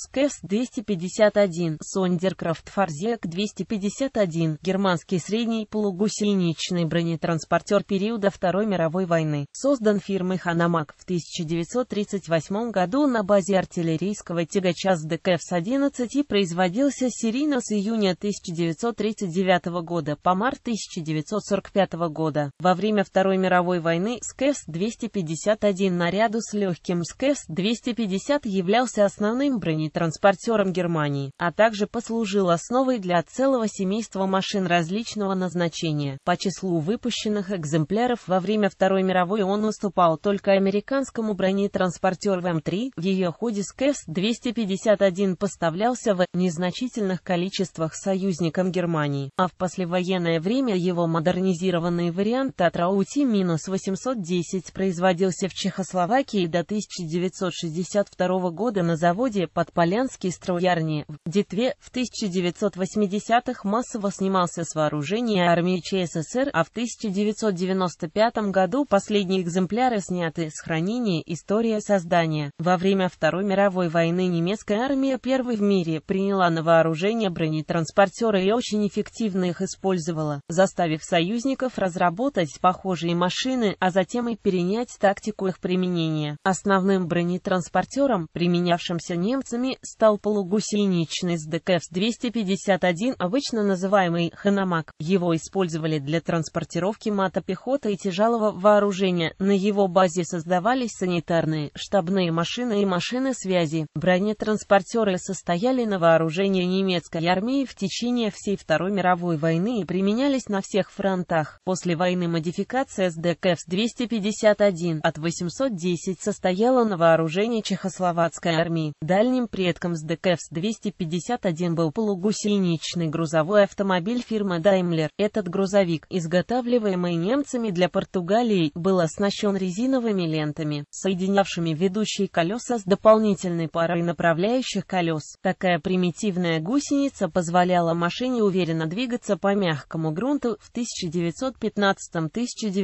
СКЭС 251, Сондеркрафт Форзек 251, германский средний полугусеничный бронетранспортер периода Второй мировой войны, создан фирмой Ханамак в 1938 году на базе артиллерийского тягача с ДКФ-11 и производился серийно с июня 1939 года по март 1945 года. Во время Второй мировой войны СКЭС 251 наряду с легким СКЭС 250 являлся основным бронетранспортером Германии Германии, а также послужил основой для целого семейства машин различного назначения. По числу выпущенных экземпляров во время Второй мировой он уступал только американскому бронетранспортеру М3, в ее ходе СКС-251 поставлялся в незначительных количествах союзникам Германии, а в послевоенное время его модернизированный вариант Татраути-810 производился в Чехословакии до 1962 года на заводе под Полянский стройярни в Детве в 1980-х массово снимался с вооружения армии ЧССР, а в 1995 году последние экземпляры сняты с хранения «История создания». Во время Второй мировой войны немецкая армия первой в мире приняла на вооружение бронетранспортеры и очень эффективно их использовала, заставив союзников разработать похожие машины, а затем и перенять тактику их применения. Основным бронетранспортером, применявшимся немцами, времени стал полугусеничный СДК С-251, обычно называемый «Ханамак». Его использовали для транспортировки мотопехоты и тяжелого вооружения. На его базе создавались санитарные, штабные машины и машины связи. Бронетранспортеры состояли на вооружении немецкой армии в течение всей Второй мировой войны и применялись на всех фронтах. После войны модификация СДК С-251 от 810 состояла на вооружении Чехословацкой армии. Дальним предком с ДКФС-251 был полугусеничный грузовой автомобиль фирмы Daimler. Этот грузовик, изготавливаемый немцами для Португалии, был оснащен резиновыми лентами, соединявшими ведущие колеса с дополнительной парой направляющих колес. Такая примитивная гусеница позволяла машине уверенно двигаться по мягкому грунту. В 1915-1916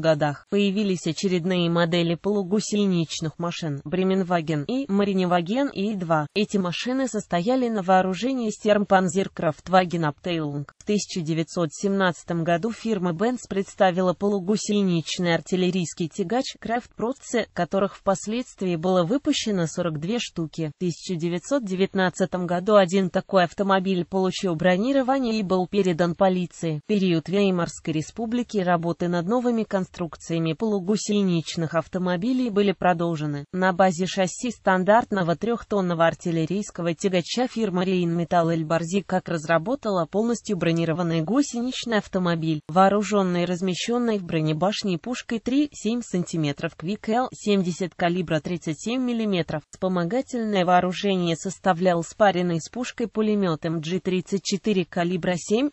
годах появились очередные модели полугусеничных машин Бременваген и Мариневаген Ан и И-2. Эти машины состояли на вооружении Стермпанзеркрафтваген Аптейлунг. В 1917 году фирма Бенц представила полугусеничный артиллерийский тягач Крафтпротце, которых впоследствии было выпущено 42 штуки. В 1919 году один такой автомобиль получил бронирование и был передан полиции. В период Веймарской республики работы над новыми конструкциями полугусеничных автомобилей были продолжены. На базе шасси стандартного трех трехтонного артиллерийского тягача фирмы «Рейнметалл Эльбарзи» как разработала полностью бронированный гусеничный автомобиль, вооруженный размещенной в бронебашне пушкой 3,7 см Quick L-70 калибра 37 мм. Вспомогательное вооружение составлял спаренный с пушкой пулемет МГ-34 калибра 7,92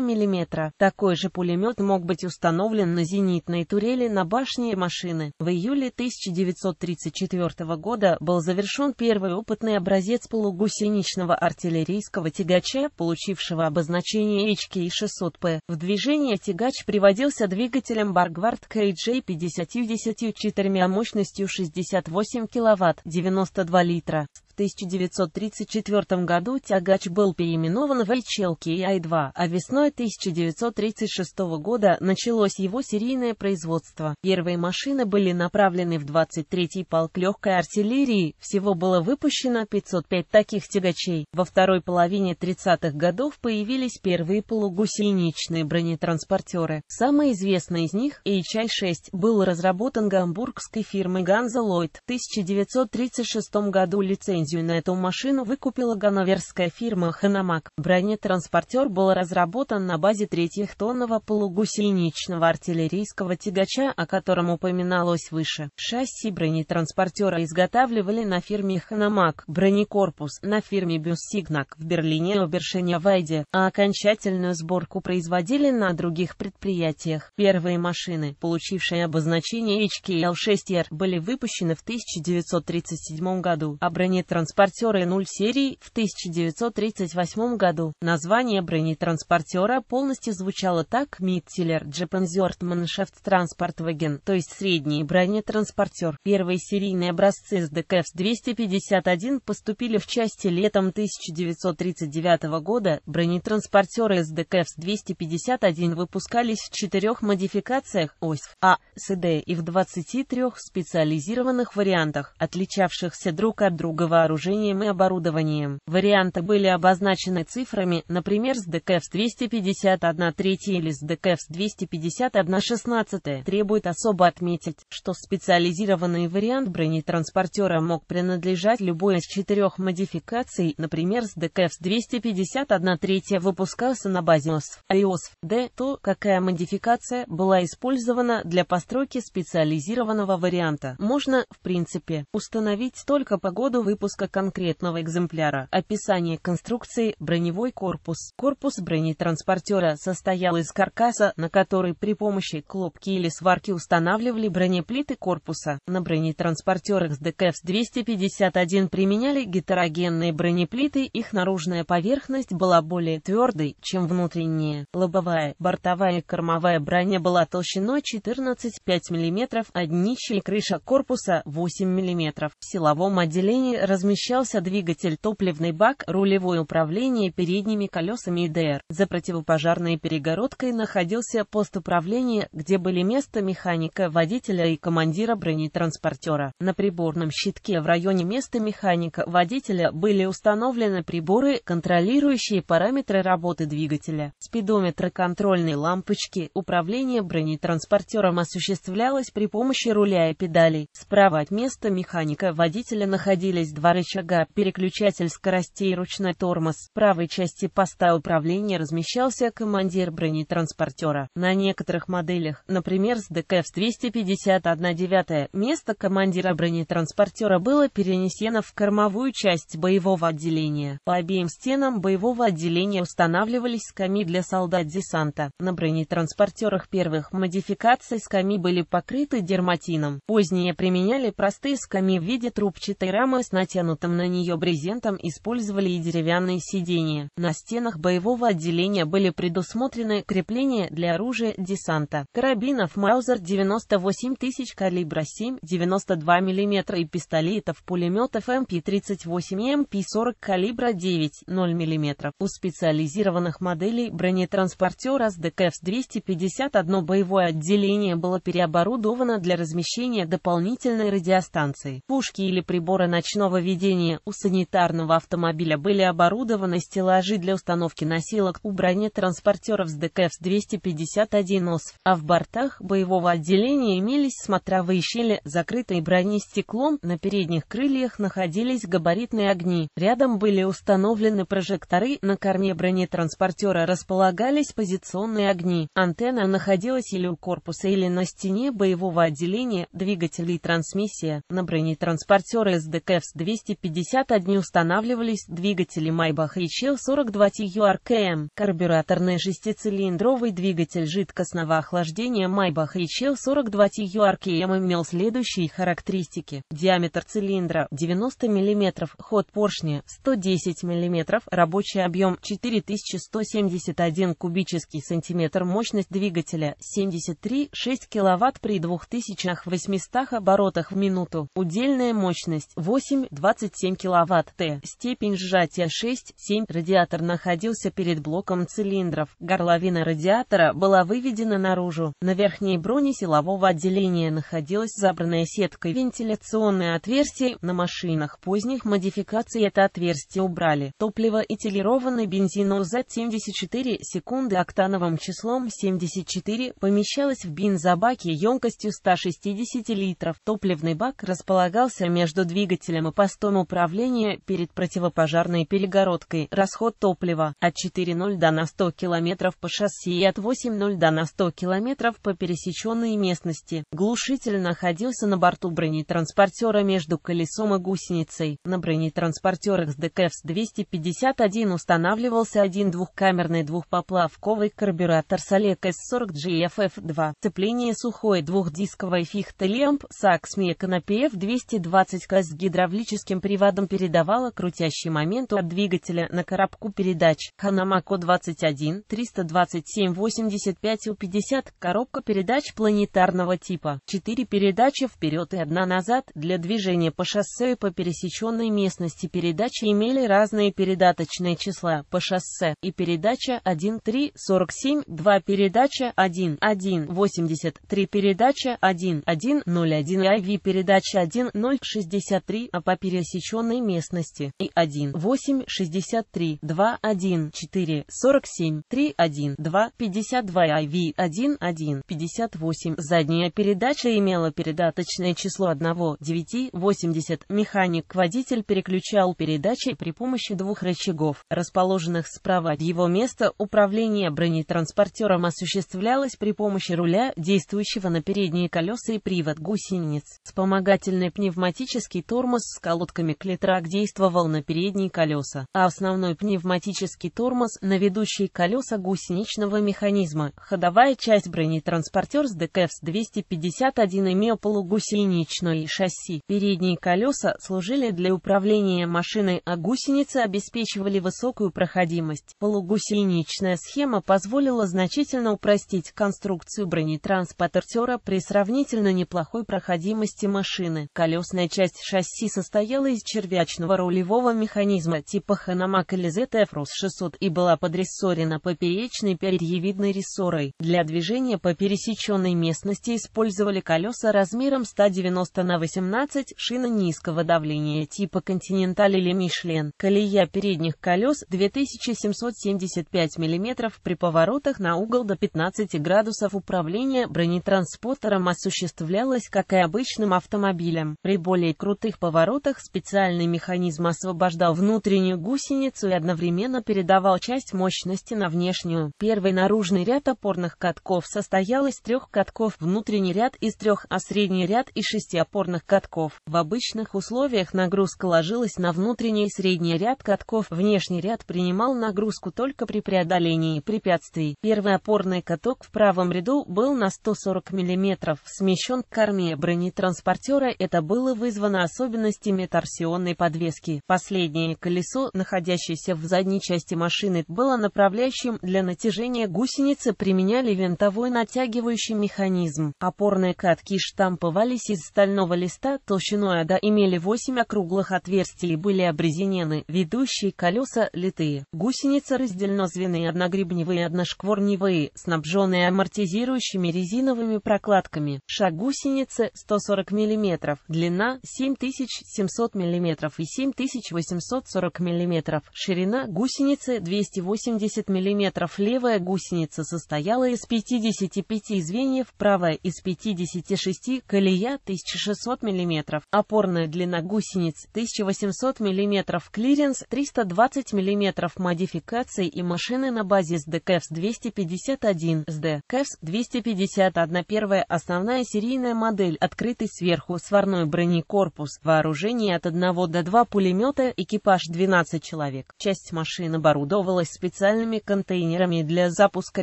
мм. Такой же пулемет мог быть установлен на зенитной турели на башне машины. В июле 1934 года был завершен произведен первый опытный образец полугусеничного артиллерийского тягача, получившего обозначение HK-600P. В движение тягач приводился двигателем Баргвард KJ-50 с четырьмя мощностью 68 кВт, 92 литра. 1934 году тягач был переименован в HLKI-2, а весной 1936 года началось его серийное производство. Первые машины были направлены в 23-й полк легкой артиллерии, всего было выпущено 505 таких тягачей. Во второй половине 30-х годов появились первые полугусеничные бронетранспортеры. Самый известный из них, HI-6, был разработан гамбургской фирмой Ганза Ллойд в 1936 году лицензия лицензию на эту машину выкупила ганноверская фирма «Ханамак». Бронетранспортер был разработан на базе третьих тонного полугусеничного артиллерийского тягача, о котором упоминалось выше. Шасси бронетранспортера изготавливали на фирме «Ханамак», бронекорпус на фирме «Бюссигнак» в Берлине и Обершене-Вайде, а окончательную сборку производили на других предприятиях. Первые машины, получившие обозначение HKL-6R, были выпущены в 1937 году, а бронетранспортер бронетранспортера n серии в 1938 году. Название бронетранспортера полностью звучало так «Миттелер Джепензерт Маншефтранспортваген», то есть средний бронетранспортер. Первые серийные образцы с ДКФ-251 поступили в части летом 1939 года. Бронетранспортеры с ДКФ-251 выпускались в четырех модификациях ОСФ, А, СД и в 23 специализированных вариантах, отличавшихся друг от друга вооружением и оборудованием. Варианты были обозначены цифрами, например, с ДКФС 251 3 или с ДКФС 251 16. Требует особо отметить, что специализированный вариант бронетранспортера мог принадлежать любой из четырех модификаций, например, с ДКФС 251 3 выпускался на базе ОСФ, АИОСФ, Д, то, какая модификация была использована для постройки специализированного варианта. Можно, в принципе, установить только по году выпуска выпуска конкретного экземпляра. Описание конструкции броневой корпус. Корпус бронетранспортера состоял из каркаса, на который при помощи клопки или сварки устанавливали бронеплиты корпуса. На бронетранспортерах с ДКФ-251 применяли гетерогенные бронеплиты, их наружная поверхность была более твердой, чем внутренняя. Лобовая, бортовая и кормовая броня была толщиной 14,5 мм, а днище и крыша корпуса 8 мм. В силовом отделении размещался двигатель, топливный бак, рулевое управление передними колесами и ДР. За противопожарной перегородкой находился пост управления, где были место механика, водителя и командира бронетранспортера. На приборном щитке в районе места механика, водителя были установлены приборы, контролирующие параметры работы двигателя. Спидометры контрольной лампочки управление бронетранспортером осуществлялось при помощи руля и педалей. Справа от места механика водителя находились два два рычага, переключатель скоростей и ручной тормоз. В правой части поста управления размещался командир бронетранспортера. На некоторых моделях, например, с ДКФ 251-9, место командира бронетранспортера было перенесено в кормовую часть боевого отделения. По обеим стенам боевого отделения устанавливались скамьи для солдат десанта. На бронетранспортерах первых модификаций скамьи были покрыты дерматином. Позднее применяли простые скамьи в виде трубчатой рамы с натянутым натянутым на нее брезентом использовали и деревянные сиденья. На стенах боевого отделения были предусмотрены крепления для оружия десанта, карабинов Маузер 98 тысяч калибра 7, 92 мм и пистолетов, пулеметов МП-38 эм и МП-40 эм калибра 9, 0 мм. У специализированных моделей бронетранспортера с ДКФ-251 боевое отделение было переоборудовано для размещения дополнительной радиостанции. Пушки или приборы ночного поведения. У санитарного автомобиля были оборудованы стеллажи для установки носилок у бронетранспортеров с ДКФ-251 ОС, а в бортах боевого отделения имелись смотровые щели, закрытые бронестеклом, на передних крыльях находились габаритные огни. Рядом были установлены прожекторы, на корме бронетранспортера располагались позиционные огни. Антенна находилась или у корпуса, или на стене боевого отделения, двигатель и трансмиссия. На бронетранспортеры СДКФ-251 251 устанавливались двигатели Maybach Richel 42 TURKM, карбюраторный шестицилиндровый двигатель жидкостного охлаждения Maybach Richel 42 TURKM имел следующие характеристики. Диаметр цилиндра 90 мм, ход поршня 110 мм, рабочий объем 4171 кубический сантиметр, мощность двигателя 73,6 кВт при 2800 оборотах в минуту, удельная мощность 8,2 27 кВт. Т. Степень сжатия 6,7. Радиатор находился перед блоком цилиндров. Горловина радиатора была выведена наружу. На верхней броне силового отделения находилась забранная сеткой вентиляционное отверстие. На машинах поздних модификаций это отверстие убрали. Топливо и телированный бензин УЗ-74 секунды октановым числом 74 помещалось в бензобаке емкостью 160 литров. Топливный бак располагался между двигателем и пассажиром Бастон управления перед противопожарной перегородкой. Расход топлива от 4.0 до на 100 км по шоссе и от 8.0 до на 100 км по пересеченной местности. Глушитель находился на борту бронетранспортера между колесом и гусеницей. На бронетранспортерах с ДКФС-251 устанавливался один двухкамерный двухпоплавковый карбюратор Солек S40GFF2. Цепление сухой двухдисковой фихты лемп САКС на PF-220 с гидравлическим механическим приводом передавала крутящий момент от двигателя на коробку передач Ханамако 21 327 85 50 коробка передач планетарного типа, 4 передачи вперед и одна назад для движения по шоссе и по пересеченной местности передачи имели разные передаточные числа по шоссе и передача 1 3 47 2 передача 1 1 83 передача 1 1 0 1 и IV передача 1.0.63, а по пересеченной местности и 1 8 63 2 1 4 47 3 1 2 52 IV 1 1 58 задняя передача имела передаточное число 1 9 80 механик-водитель переключал передачи при помощи двух рычагов, расположенных справа от его места управления бронетранспортером осуществлялось при помощи руля, действующего на передние колеса и привод гусениц. Вспомогательный пневматический тормоз с колодками клетрак действовал на передние колеса, а основной пневматический тормоз на ведущие колеса гусеничного механизма. Ходовая часть бронетранспортер с ДКФС 251 имел полугусеничное шасси. Передние колеса служили для управления машиной, а гусеницы обеспечивали высокую проходимость. Полугусеничная схема позволила значительно упростить конструкцию бронетранспортера при сравнительно неплохой проходимости машины. Колесная часть шасси состоит состояла из червячного рулевого механизма типа Ханамак или zf 600 и была подрессорена поперечной перьевидной рессорой. Для движения по пересеченной местности использовали колеса размером 190 на 18, шина низкого давления типа Continental или Michelin, колея передних колес 2775 мм при поворотах на угол до 15 градусов управления бронетранспортером осуществлялось как и обычным автомобилем. При более крутых поворотах шлангах специальный механизм освобождал внутреннюю гусеницу и одновременно передавал часть мощности на внешнюю. Первый наружный ряд опорных катков состоял из трех катков, внутренний ряд из трех, а средний ряд из шести опорных катков. В обычных условиях нагрузка ложилась на внутренний и средний ряд катков, внешний ряд принимал нагрузку только при преодолении препятствий. Первый опорный каток в правом ряду был на 140 мм смещен к корме бронетранспортера, это было вызвано особенностями торсионной подвески. Последнее колесо, находящееся в задней части машины, было направляющим для натяжения гусеницы, применяли винтовой натягивающий механизм. Опорные катки штамповались из стального листа толщиной ада, имели 8 округлых отверстий и были обрезинены. Ведущие колеса литые. Гусеница Гусеницы раздельнозвенные, одногребневые, одношкворневые, снабженные амортизирующими резиновыми прокладками. Шаг гусеницы 140 мм, длина 7700 700 мм и 7840 мм, ширина гусеницы 280 мм. Левая гусеница состояла из 55 звеньев, правая из 56, колея 1600 мм, опорная длина гусениц 1800 мм, клиренс 320 мм, модификации и машины на базе СДКФС 251 СДКФС 251 первая основная серийная модель, открытый сверху сварной бронекорпус, вооружение применения от 1 до 2 пулемета, экипаж 12 человек. Часть машин оборудовалась специальными контейнерами для запуска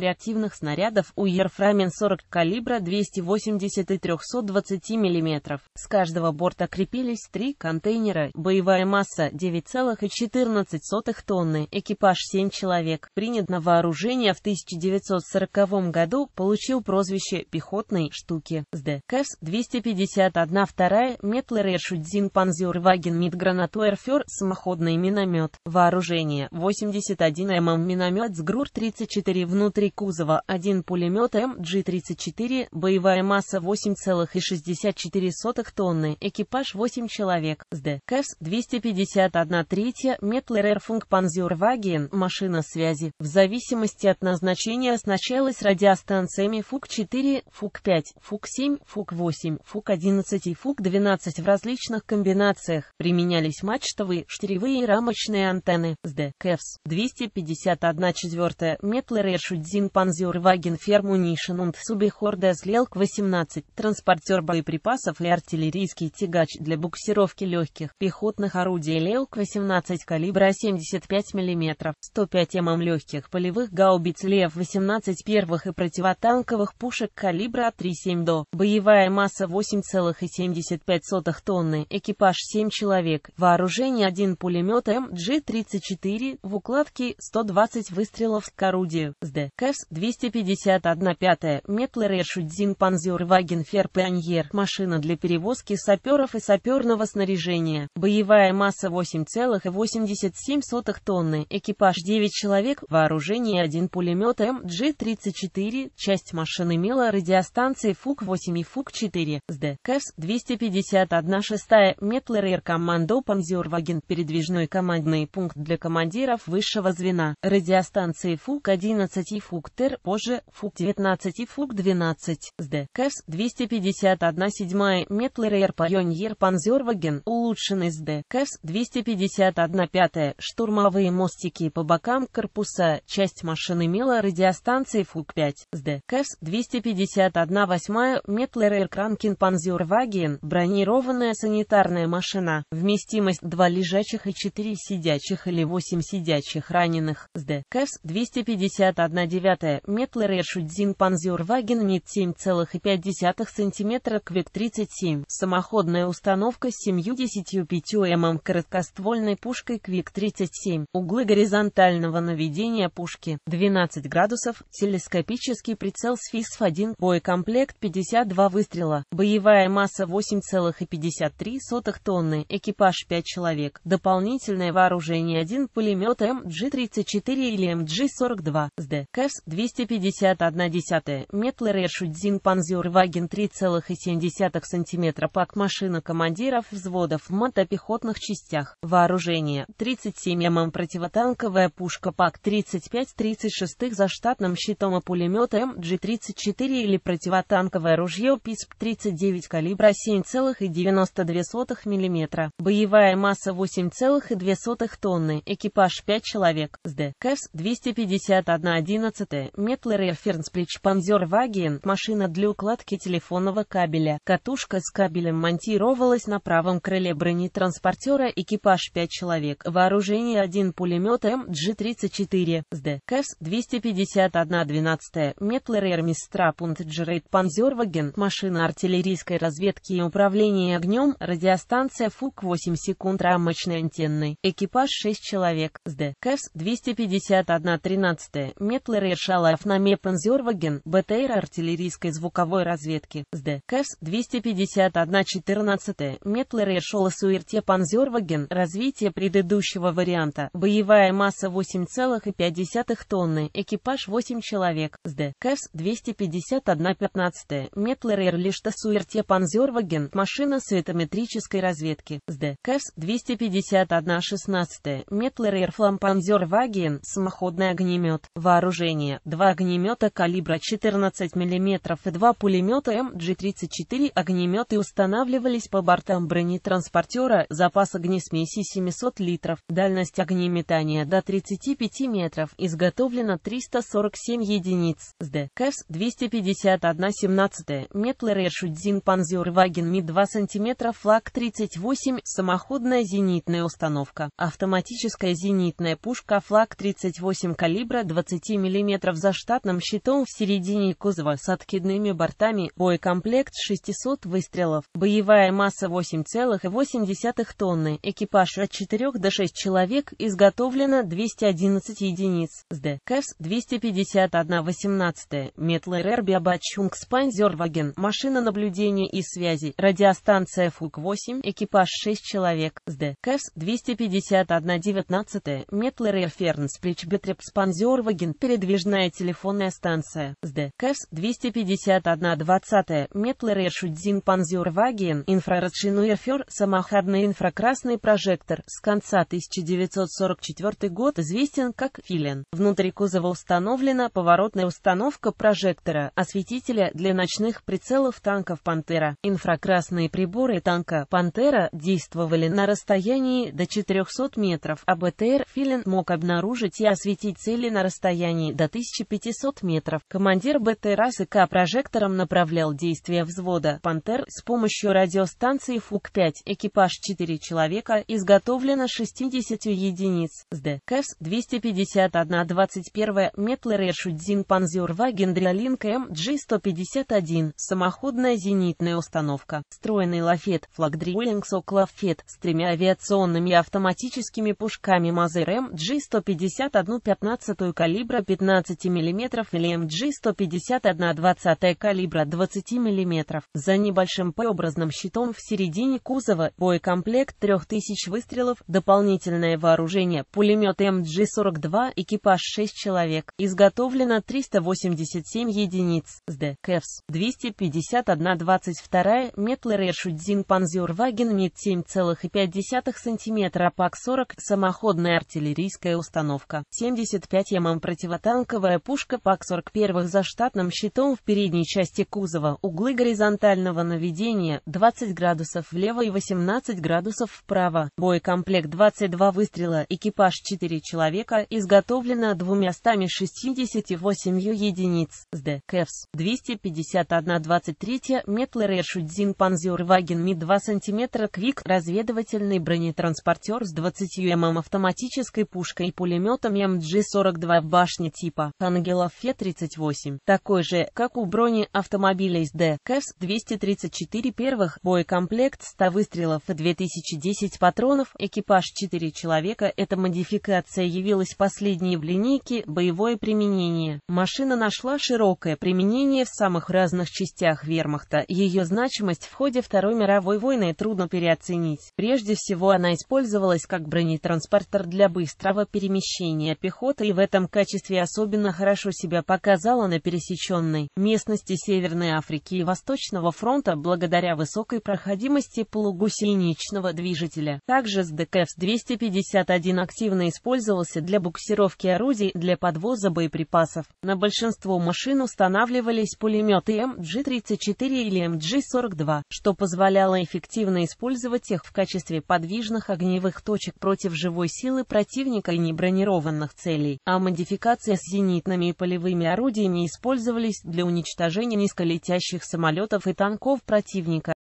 реактивных снарядов Уерфрамен 40 калибра 280 и 320 мм. С каждого борта крепились три контейнера, боевая масса 9,14 тонны, экипаж 7 человек. Принят на вооружение в 1940 году, получил прозвище «пехотной штуки». СД. КЭВС 251 2 метлер Эршудзин Панзер Фюрвагенмит гранатоэрфер самоходный миномет. Вооружение 81 мм миномет с ГРУР-34 внутри кузова, один пулемет МГ-34, боевая масса 8,64 тонны, экипаж 8 человек. СД КЭВС 251 третья Метлер Функпанзюрваген, машина связи. В зависимости от назначения оснащалась радиостанциями ФУК-4, ФУК-5, ФУК-7, ФУК-8, ФУК-11 и ФУК-12 в различных комбинациях коммуникациях применялись мачтовые, штыревые и рамочные антенны с ДКФС 251 4 Метлерер Шудзин Панзюр Ваген Фермунишен und Субихордес Лелк 18 Транспортер боеприпасов и артиллерийский тягач для буксировки легких пехотных орудий Лелк 18 калибра 75 мм 105 мм легких полевых гаубиц Лев 18 первых и противотанковых пушек калибра 3,7 до. Боевая масса 8,75 тонны. Экипаж 7 человек, вооружение 1 пулемет МГ-34, в укладке 120 выстрелов к орудию, СД, КЭВС 251 5 Метлер Шудзин Панзер Вагенфер Пионьер, машина для перевозки саперов и саперного снаряжения, боевая масса 8,87 тонны, экипаж 9 человек, вооружение 1 пулемет МГ-34, часть машины имела радиостанции ФУК-8 и ФУК-4, СД, КЭВС 251 6 Метлер Флерер Командо Панзерваген передвижной командный пункт для командиров высшего звена. Радиостанции ФУК-11 и ФУК-ТЕР, позже ФУК-19 и ФУК-12. СД. КЭВС 251 7 Метлерер Пайоньер Панзерваген улучшенный СД. КЭВС 251 5 Штурмовые мостики по бокам корпуса. Часть машин имела радиостанции ФУК-5. СД. КЭВС 251 8 Метлерер Кранкин Панзерваген бронированная санитарная машина машина, вместимость 2 лежачих и 4 сидячих или 8 сидячих раненых, СД, КЭВС, 251 9, Метлер Шудзин Панзюрваген НИТ 7,5 см Квик 37, самоходная установка с 75 мм короткоствольной пушкой Квик 37, углы горизонтального наведения пушки, 12 градусов, телескопический прицел с 1 боекомплект 52 выстрела, боевая масса 8,53 тонн тонны, экипаж 5 человек, дополнительное вооружение 1 пулемет МГ-34 или МГ-42, СД, КЭВС 251, Метлер Эршудзин Панзюр Ваген 3,7 см пак машина командиров взводов в мотопехотных частях, вооружение 37 мм противотанковая пушка ПАК 35-36 за штатным щитом и пулемет МГ-34 или противотанковое ружье ПИСП-39 калибра 7,92 мм мм, боевая масса 8,2 тонны, экипаж 5 человек, СД, КЭВС 251-11, Метлы референс плеч Панзер Ваген, машина для укладки телефонного кабеля, катушка с кабелем монтировалась на правом крыле бронетранспортера, экипаж 5 человек, вооружение 1 пулемет МГ-34, СД, КЭВС 251-12, Метлы Рермистра пункт Джерейт Панзерваген, машина артиллерийской разведки и управления огнем, радиостанция станция ФУК 8 секунд рамочной антенны, экипаж 6 человек, СД, КЭФС 251 13 Метлер и на Мепензерваген, БТР артиллерийской звуковой разведки, СД, КЭФС 251 14 Метлер и Суирте Панзерваген, развитие предыдущего варианта, боевая масса 8,5 тонны, экипаж 8 человек, СД, КЭФС 251 15 Метлер и Суирте Панзерваген, машина светометрической разведки разведки, СД, КЭВС 251-16, Метлер Флампанзер Ваген, самоходный огнемет, вооружение, два огнемета калибра 14 мм и два пулемета МГ-34 эм огнеметы устанавливались по бортам бронетранспортера, запас огнесмеси 700 литров, дальность огнеметания до 35 метров, изготовлено 347 единиц, СД, КЭВС 251-17, Метлер Шудзин Панзер Ваген Ми 2 см флаг 30 38 самоходная зенитная установка, автоматическая зенитная пушка флаг 38 калибра 20 мм за штатным щитом в середине кузова с откидными бортами, боекомплект 600 выстрелов, боевая масса 8,8 тонны, экипаж от 4 до 6 человек, изготовлено 211 единиц, СД, КЭВС 251-18, Метлер Биабачунгспанзерваген, машина наблюдения и связи, радиостанция ФУК-8, экипаж 6 человек, СД, КЭВС 251-19, Метлер Референс Прич Бетреп передвижная телефонная станция, СД, КЭВС 251-20, Метлер Шудзин Панзерваген, инфрарадшинуерфер, самоходный инфракрасный прожектор, с конца 1944 год известен как Филин. Внутри кузова установлена поворотная установка прожектора, осветителя для ночных прицелов танков «Пантера». Инфракрасные приборы танка «Пантера» БТРа действовали на расстоянии до 400 метров, а БТР а «Филин» мог обнаружить и осветить цели на расстоянии до 1500 метров. Командир БТРа СК прожектором направлял действия взвода «Пантер» с помощью радиостанции ФУК-5. Экипаж 4 человека, изготовлено 60 единиц. СД КЭВС 251-21 Метлер Шудзин Панзюрваген Дрялинг МГ-151. Самоходная зенитная установка. Встроенный лафет, флаг Дриуэль Боингс Оклафет с тремя авиационными автоматическими пушками Мазер МГ-151-15 калибра 15 мм или МГ-151-20 калибра 20 мм. За небольшим П-образным щитом в середине кузова, боекомплект 3000 выстрелов, дополнительное вооружение, пулемет МГ-42, экипаж 6 человек. Изготовлено 387 единиц. С Д. Кевс. 251-22 Метлер Шудзин Панзерваген динамит 7,5 см, ПАК-40, самоходная артиллерийская установка, 75 мм противотанковая пушка ПАК-41 за штатным щитом в передней части кузова, углы горизонтального наведения 20 градусов влево и 18 градусов вправо, боекомплект 22 выстрела, экипаж 4 человека, изготовлено 268 единиц, СД, КЕВС 251-23, Метлер Эршудзин Панзерваген Ми 2 см Ретро Квик – разведывательный бронетранспортер с 20 мм автоматической пушкой и пулеметом МГ-42 в башне типа Ангелов Фе-38, такой же, как у бронеавтомобилей СД КЭВС 234 первых, боекомплект 100 выстрелов и 2010 патронов, экипаж 4 человека. Эта модификация явилась последней в линейке «Боевое применение». Машина нашла широкое применение в самых разных частях вермахта. Ее значимость в ходе Второй мировой войны трудно трудно переоценить. Прежде всего она использовалась как бронетранспортер для быстрого перемещения пехоты и в этом качестве особенно хорошо себя показала на пересеченной местности Северной Африки и Восточного фронта благодаря высокой проходимости полугусеничного движителя. Также с ДКФ-251 активно использовался для буксировки орудий для подвоза боеприпасов. На большинство машин устанавливались пулеметы МГ-34 или МГ-42, что позволяло эффективно использовать использовать их в качестве подвижных огневых точек против живой силы противника и небронированных целей, а модификации с зенитными и полевыми орудиями использовались для уничтожения низколетящих самолетов и танков противника.